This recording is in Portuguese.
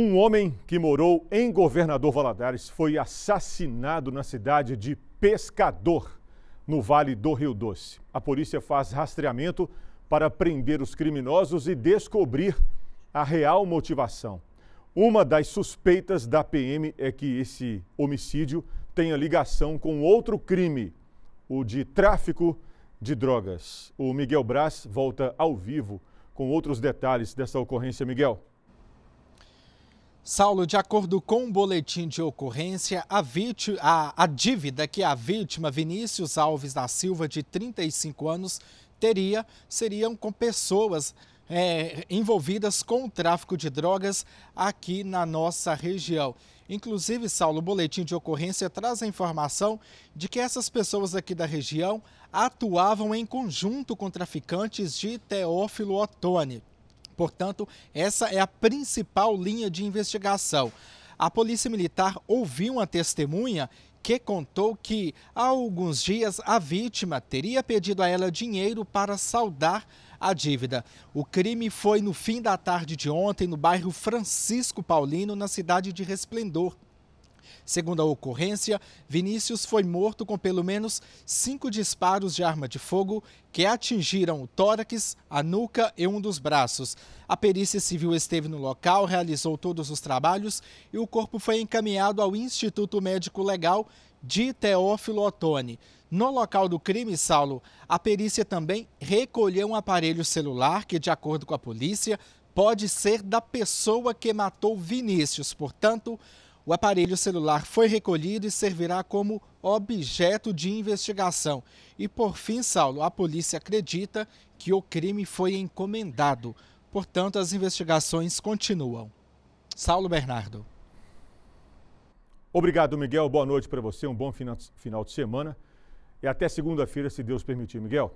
Um homem que morou em Governador Valadares foi assassinado na cidade de Pescador, no Vale do Rio Doce. A polícia faz rastreamento para prender os criminosos e descobrir a real motivação. Uma das suspeitas da PM é que esse homicídio tenha ligação com outro crime, o de tráfico de drogas. O Miguel Braz volta ao vivo com outros detalhes dessa ocorrência. Miguel. Saulo, de acordo com o um boletim de ocorrência, a, vítima, a, a dívida que a vítima Vinícius Alves da Silva, de 35 anos, teria seriam com pessoas é, envolvidas com o tráfico de drogas aqui na nossa região. Inclusive, Saulo, o boletim de ocorrência traz a informação de que essas pessoas aqui da região atuavam em conjunto com traficantes de Teófilo Otoni. Portanto, essa é a principal linha de investigação. A Polícia Militar ouviu uma testemunha que contou que há alguns dias a vítima teria pedido a ela dinheiro para saldar a dívida. O crime foi no fim da tarde de ontem no bairro Francisco Paulino, na cidade de Resplendor, Segundo a ocorrência, Vinícius foi morto com pelo menos cinco disparos de arma de fogo que atingiram o tórax, a nuca e um dos braços. A perícia civil esteve no local, realizou todos os trabalhos e o corpo foi encaminhado ao Instituto Médico Legal de Teófilo Otoni. No local do crime, Saulo, a perícia também recolheu um aparelho celular que, de acordo com a polícia, pode ser da pessoa que matou Vinícius. Portanto, o aparelho celular foi recolhido e servirá como objeto de investigação. E por fim, Saulo, a polícia acredita que o crime foi encomendado. Portanto, as investigações continuam. Saulo Bernardo. Obrigado, Miguel. Boa noite para você. Um bom final de semana. E até segunda-feira, se Deus permitir, Miguel.